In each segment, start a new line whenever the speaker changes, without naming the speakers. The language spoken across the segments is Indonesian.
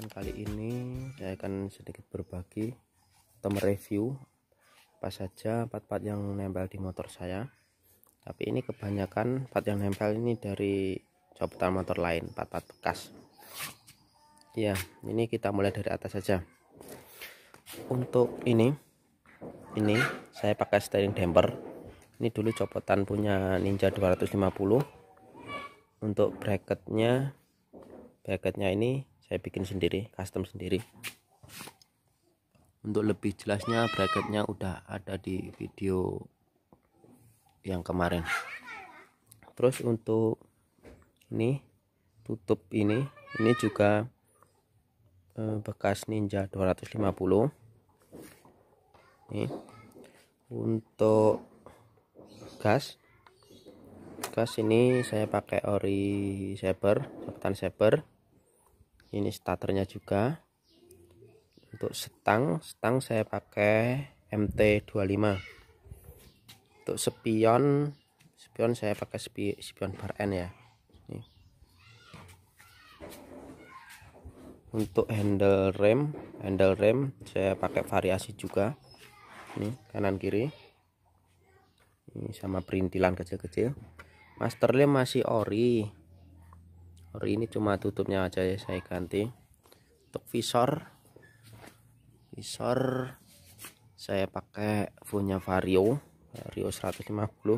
kesempatan kali ini saya akan sedikit berbagi atau mereview apa saja part-part yang nempel di motor saya tapi ini kebanyakan part yang nempel ini dari copotan motor lain part-part bekas ya ini kita mulai dari atas saja untuk ini ini saya pakai steering damper ini dulu copotan punya Ninja 250 untuk bracketnya bracketnya ini saya bikin sendiri custom sendiri untuk lebih jelasnya bracketnya udah ada di video yang kemarin terus untuk ini tutup ini ini juga eh, bekas ninja 250 ini untuk gas gas ini saya pakai ori saber sabetan saber ini starternya juga untuk setang setang saya pakai MT25 untuk spion spion saya pakai spi, spion bar N ya ini. untuk handle rem handle rem saya pakai variasi juga ini kanan kiri ini sama perintilan kecil-kecil master lem masih ori hari ini cuma tutupnya aja ya saya ganti untuk visor visor saya pakai punya vario vario 150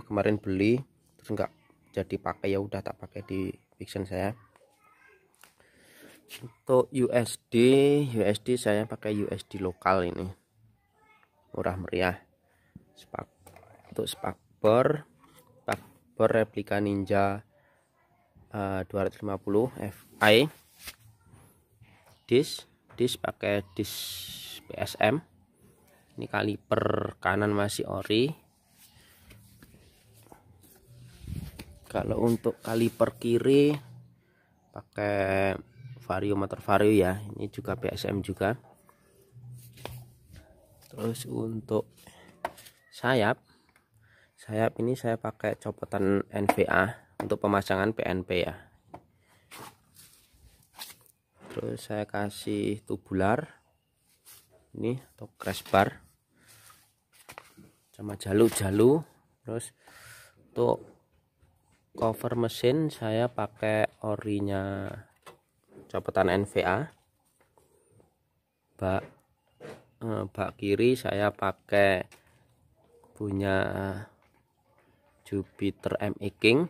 kemarin beli terus enggak jadi pakai ya udah tak pakai di fiction saya untuk USD USD saya pakai USD lokal ini murah meriah untuk spakbor spakbor replika ninja 250 eh, fi disk disk pakai disk PSM ini kaliper kanan masih ori kalau untuk kaliper kiri pakai vario motor vario ya ini juga PSM juga terus untuk sayap sayap ini saya pakai copotan NVA untuk pemasangan PNP ya terus saya kasih tubular ini atau crash bar sama jalu-jalu terus untuk cover mesin saya pakai orinya copotan NVA bak eh, bak kiri saya pakai punya Jupiter MX e King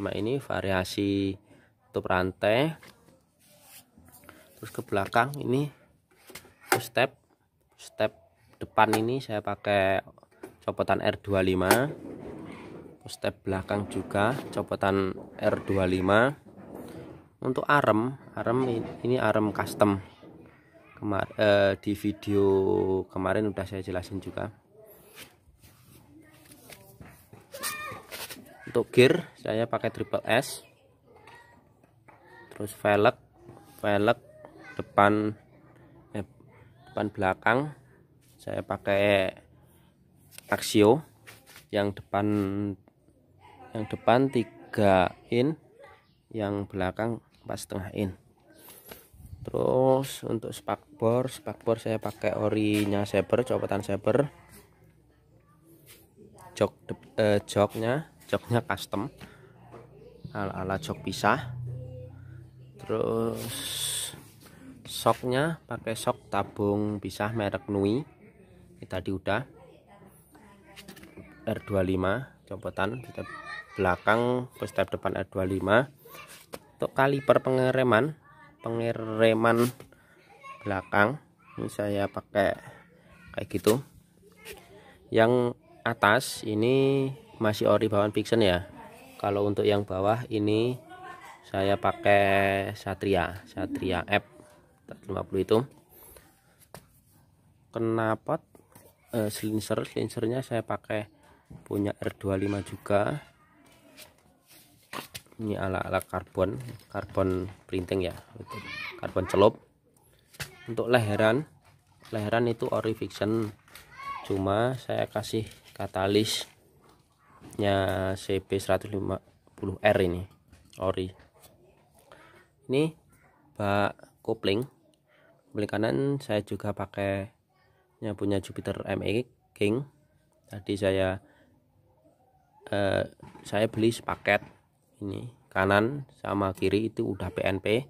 sama ini variasi tutup rantai terus ke belakang ini step step depan ini saya pakai copotan R25 step belakang juga copotan R25 untuk arem arem ini arem custom Kemar eh, di video kemarin udah saya jelasin juga untuk gear saya pakai triple S terus velg velg depan eh, depan belakang saya pakai Axio yang depan yang depan 3 in yang belakang setengah in terus untuk spakbor spakbor saya pakai orinya saber copotan saber jok eh, joknya joknya custom ala-ala jok pisah terus soknya pakai sok tabung pisah merek Nui ini tadi udah R25 copotan step belakang step depan R25 untuk kaliper pengereman pengereman belakang ini saya pakai kayak gitu yang atas ini masih ori bawaan fiction ya kalau untuk yang bawah ini saya pakai Satria Satria F 50 itu kenapa eh, silinser saya pakai punya R25 juga ini ala-ala karbon karbon printing ya karbon celup untuk leheran leheran itu ori fiction cuma saya kasih katalis nya CB150R ini ori ini bak kopling kopling kanan saya juga pakai yang punya Jupiter MX King tadi saya eh, saya beli sepaket ini kanan sama kiri itu udah PNP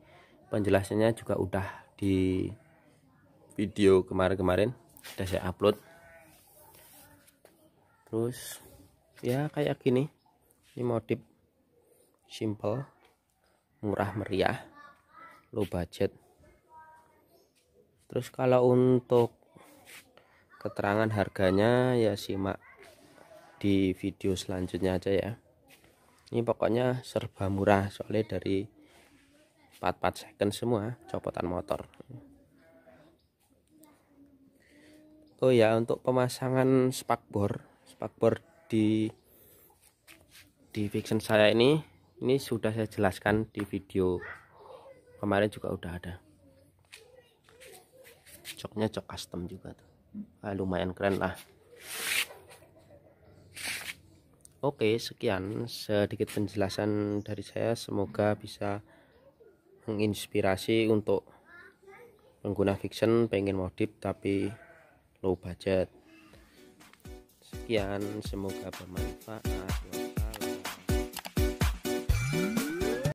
penjelasannya juga udah di video kemarin-kemarin udah saya upload terus ya kayak gini ini modif simple murah meriah low budget terus kalau untuk keterangan harganya ya simak di video selanjutnya aja ya ini pokoknya serba murah soalnya dari 44 second semua copotan motor Oh ya untuk pemasangan spakbor spakbor di di fiction saya ini ini sudah saya jelaskan di video kemarin juga udah ada coknya cok custom juga tuh ah, lumayan keren lah oke sekian sedikit penjelasan dari saya semoga bisa menginspirasi untuk pengguna fiction pengen modif tapi low budget Sekian, semoga bermanfaat.